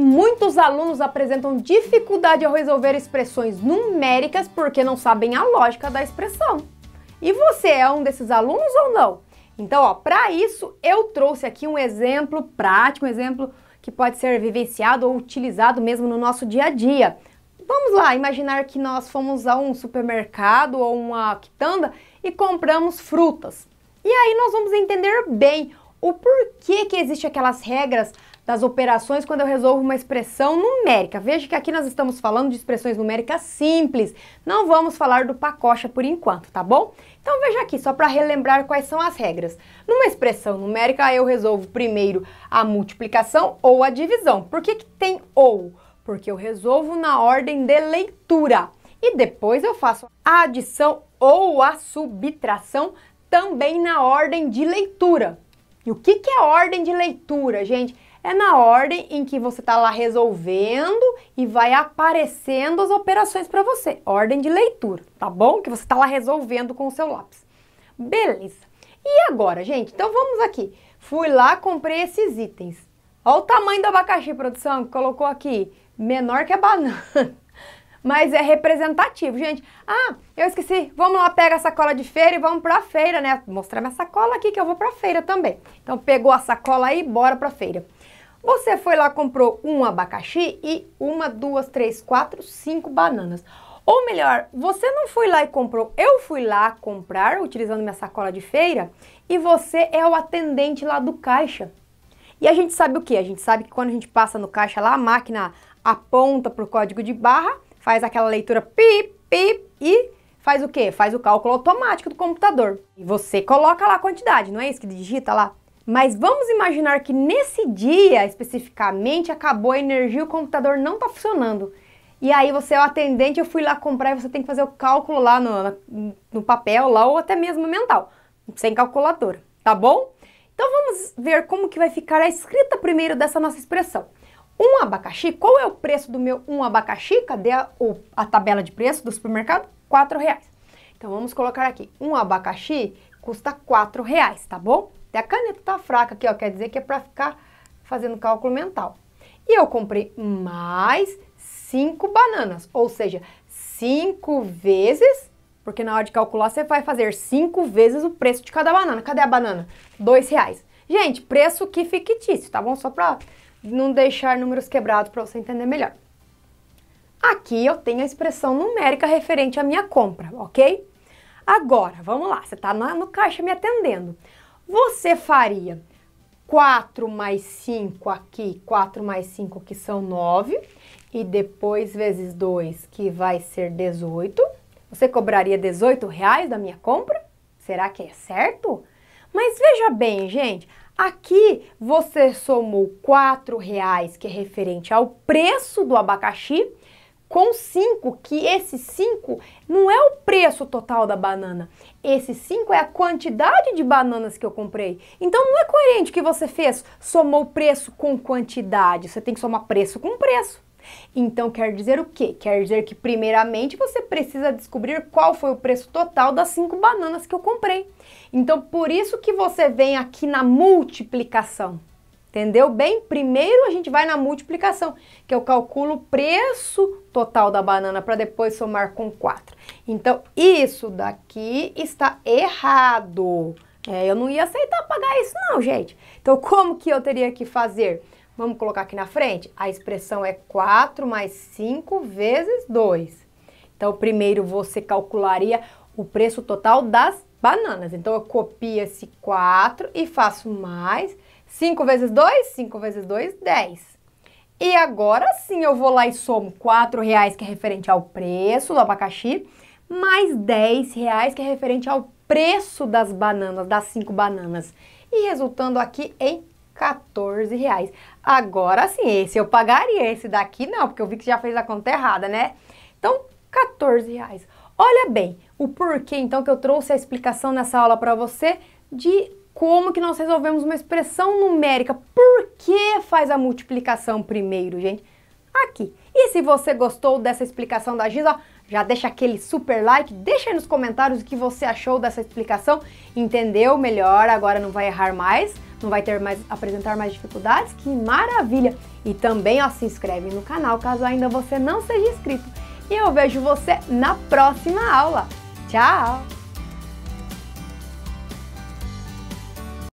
Muitos alunos apresentam dificuldade ao resolver expressões numéricas porque não sabem a lógica da expressão. E você é um desses alunos ou não? Então, para isso eu trouxe aqui um exemplo prático, um exemplo que pode ser vivenciado ou utilizado mesmo no nosso dia a dia. Vamos lá, imaginar que nós fomos a um supermercado ou uma quitanda e compramos frutas. E aí nós vamos entender bem o porquê que existem aquelas regras das operações quando eu resolvo uma expressão numérica. Veja que aqui nós estamos falando de expressões numéricas simples. Não vamos falar do pacocha por enquanto, tá bom? Então veja aqui, só para relembrar quais são as regras. Numa expressão numérica, eu resolvo primeiro a multiplicação ou a divisão. Por que, que tem ou? Porque eu resolvo na ordem de leitura. E depois eu faço a adição ou a subtração também na ordem de leitura. E o que, que é ordem de leitura, gente? é na ordem em que você está lá resolvendo e vai aparecendo as operações para você. Ordem de leitura, tá bom? Que você está lá resolvendo com o seu lápis. Beleza. E agora, gente? Então vamos aqui. Fui lá, comprei esses itens. Olha o tamanho do abacaxi, produção, que colocou aqui. Menor que a banana. Mas é representativo, gente. Ah, eu esqueci. Vamos lá, pega a sacola de feira e vamos pra feira, né? Mostrar minha sacola aqui que eu vou pra feira também. Então pegou a sacola aí, bora pra feira. Você foi lá, comprou um abacaxi e uma, duas, três, quatro, cinco bananas. Ou melhor, você não foi lá e comprou, eu fui lá comprar utilizando minha sacola de feira e você é o atendente lá do caixa. E a gente sabe o que? A gente sabe que quando a gente passa no caixa lá, a máquina aponta para o código de barra, faz aquela leitura pip, pip e faz o que? Faz o cálculo automático do computador. E você coloca lá a quantidade, não é isso que digita lá? Mas vamos imaginar que nesse dia especificamente acabou a energia e o computador não está funcionando. E aí você é o atendente, eu fui lá comprar e você tem que fazer o cálculo lá no, no papel lá ou até mesmo mental, sem calculadora, tá bom? Então vamos ver como que vai ficar a escrita primeiro dessa nossa expressão. Um abacaxi, qual é o preço do meu um abacaxi? Cadê a, a tabela de preço do supermercado? R$ reais. Então vamos colocar aqui, um abacaxi custa R$ reais, tá bom? Até a caneta tá fraca aqui, ó, quer dizer que é para ficar fazendo cálculo mental. E eu comprei mais cinco bananas, ou seja, cinco vezes, porque na hora de calcular você vai fazer cinco vezes o preço de cada banana. Cadê a banana? Dois reais. Gente, preço que fictício, tá bom? Só para não deixar números quebrados para você entender melhor. Aqui eu tenho a expressão numérica referente à minha compra, ok? Agora, vamos lá, você está no caixa me atendendo você faria 4 mais 5 aqui, 4 mais 5 que são 9, e depois vezes 2 que vai ser 18. Você cobraria 18 reais da minha compra? Será que é certo? Mas veja bem, gente, aqui você somou 4 reais que é referente ao preço do abacaxi com 5, que esse 5 não é o preço total da banana. Esse 5 é a quantidade de bananas que eu comprei. Então não é coerente o que você fez, somou preço com quantidade. Você tem que somar preço com preço. Então quer dizer o quê? Quer dizer que primeiramente você precisa descobrir qual foi o preço total das cinco bananas que eu comprei. Então por isso que você vem aqui na multiplicação. Entendeu bem? Primeiro a gente vai na multiplicação, que eu calculo o preço total da banana para depois somar com 4. Então, isso daqui está errado. É, eu não ia aceitar pagar isso não, gente. Então, como que eu teria que fazer? Vamos colocar aqui na frente? A expressão é 4 mais 5 vezes 2. Então, primeiro você calcularia o preço total das bananas. Então, eu copio esse 4 e faço mais 5 vezes 2, 5 vezes 2, 10. E agora sim eu vou lá e somo 4 reais que é referente ao preço do abacaxi, mais 10 reais que é referente ao preço das bananas, das 5 bananas. E resultando aqui em 14 reais. Agora sim, esse eu pagaria, esse daqui não, porque eu vi que já fez a conta errada, né? Então, 14 reais. Olha bem, o porquê então que eu trouxe a explicação nessa aula para você de como que nós resolvemos uma expressão numérica. Por que faz a multiplicação primeiro, gente? Aqui. E se você gostou dessa explicação da Giz, já deixa aquele super like, deixa aí nos comentários o que você achou dessa explicação, entendeu melhor, agora não vai errar mais, não vai ter mais apresentar mais dificuldades, que maravilha! E também ó, se inscreve no canal caso ainda você não seja inscrito. E eu vejo você na próxima aula. Tchau!